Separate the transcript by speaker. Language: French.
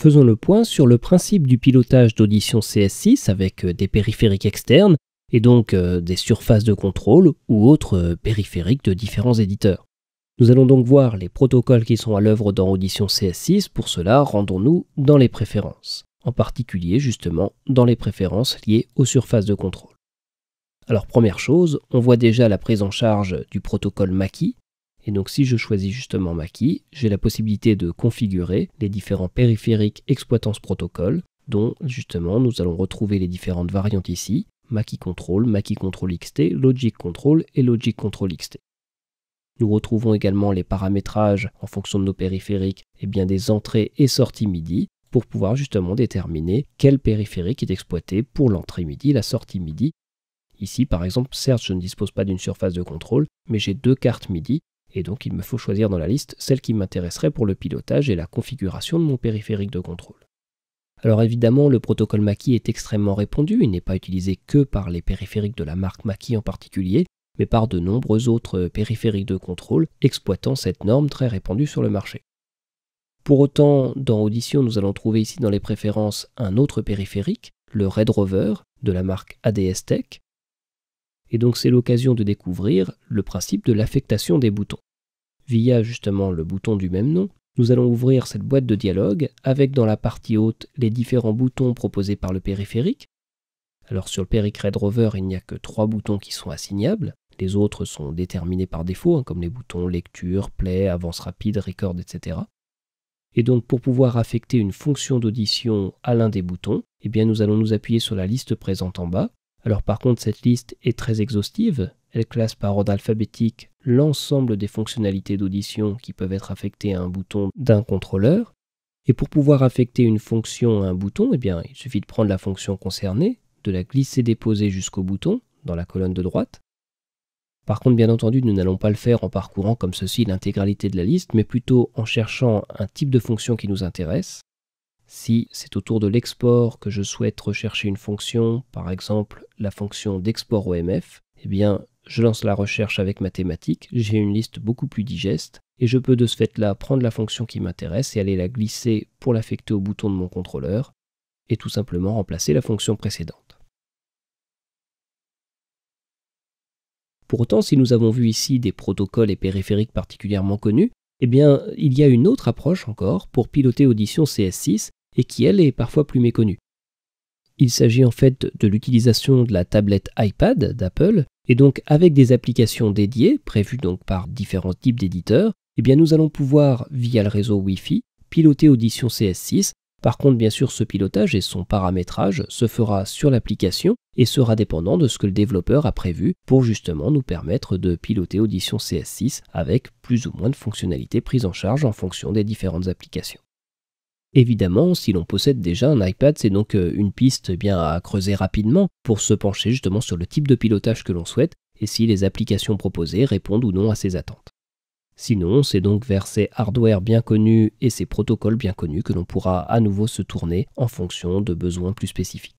Speaker 1: faisons le point sur le principe du pilotage d'audition CS6 avec euh, des périphériques externes et donc euh, des surfaces de contrôle ou autres euh, périphériques de différents éditeurs. Nous allons donc voir les protocoles qui sont à l'œuvre dans Audition CS6, pour cela rendons-nous dans les préférences, en particulier justement dans les préférences liées aux surfaces de contrôle. Alors première chose, on voit déjà la prise en charge du protocole Maquis, et donc si je choisis justement Maki, j'ai la possibilité de configurer les différents périphériques exploitant ce protocole, dont justement nous allons retrouver les différentes variantes ici, Maki Control, Maki Control XT, Logic Control et Logic Control XT. Nous retrouvons également les paramétrages en fonction de nos périphériques et bien des entrées et sorties MIDI pour pouvoir justement déterminer quel périphérique est exploité pour l'entrée MIDI, la sortie MIDI. Ici par exemple, certes je ne dispose pas d'une surface de contrôle, mais j'ai deux cartes MIDI et donc il me faut choisir dans la liste celle qui m'intéresserait pour le pilotage et la configuration de mon périphérique de contrôle. Alors évidemment, le protocole Mackie est extrêmement répandu, il n'est pas utilisé que par les périphériques de la marque Mackie en particulier, mais par de nombreux autres euh, périphériques de contrôle exploitant cette norme très répandue sur le marché. Pour autant, dans Audition, nous allons trouver ici dans les préférences un autre périphérique, le Red Rover de la marque ADS Tech. Et donc c'est l'occasion de découvrir le principe de l'affectation des boutons via justement le bouton du même nom, nous allons ouvrir cette boîte de dialogue avec dans la partie haute les différents boutons proposés par le périphérique. Alors sur le Pericred Rover, il n'y a que trois boutons qui sont assignables. Les autres sont déterminés par défaut, hein, comme les boutons lecture, play, avance rapide, record, etc. Et donc pour pouvoir affecter une fonction d'audition à l'un des boutons, eh bien nous allons nous appuyer sur la liste présente en bas. Alors par contre cette liste est très exhaustive, elle classe par ordre alphabétique l'ensemble des fonctionnalités d'audition qui peuvent être affectées à un bouton d'un contrôleur. Et pour pouvoir affecter une fonction à un bouton, eh bien, il suffit de prendre la fonction concernée, de la glisser-déposer jusqu'au bouton, dans la colonne de droite. Par contre, bien entendu, nous n'allons pas le faire en parcourant comme ceci l'intégralité de la liste, mais plutôt en cherchant un type de fonction qui nous intéresse. Si c'est autour de l'export que je souhaite rechercher une fonction, par exemple la fonction d'export OMF, eh bien je lance la recherche avec Mathématiques, j'ai une liste beaucoup plus digeste, et je peux de ce fait-là prendre la fonction qui m'intéresse et aller la glisser pour l'affecter au bouton de mon contrôleur, et tout simplement remplacer la fonction précédente. Pour autant, si nous avons vu ici des protocoles et périphériques particulièrement connus, eh bien, il y a une autre approche encore pour piloter Audition CS6 et qui, elle, est parfois plus méconnue. Il s'agit en fait de l'utilisation de la tablette iPad d'Apple, et donc avec des applications dédiées, prévues donc par différents types d'éditeurs, eh bien nous allons pouvoir, via le réseau Wi-Fi, piloter Audition CS6. Par contre, bien sûr, ce pilotage et son paramétrage se fera sur l'application et sera dépendant de ce que le développeur a prévu pour justement nous permettre de piloter Audition CS6 avec plus ou moins de fonctionnalités prises en charge en fonction des différentes applications. Évidemment, si l'on possède déjà un iPad, c'est donc euh, une piste bien, à creuser rapidement pour se pencher justement sur le type de pilotage que l'on souhaite et si les applications proposées répondent ou non à ces attentes. Sinon, c'est donc vers ces hardware bien connus et ces protocoles bien connus que l'on pourra à nouveau se tourner en fonction de besoins plus spécifiques.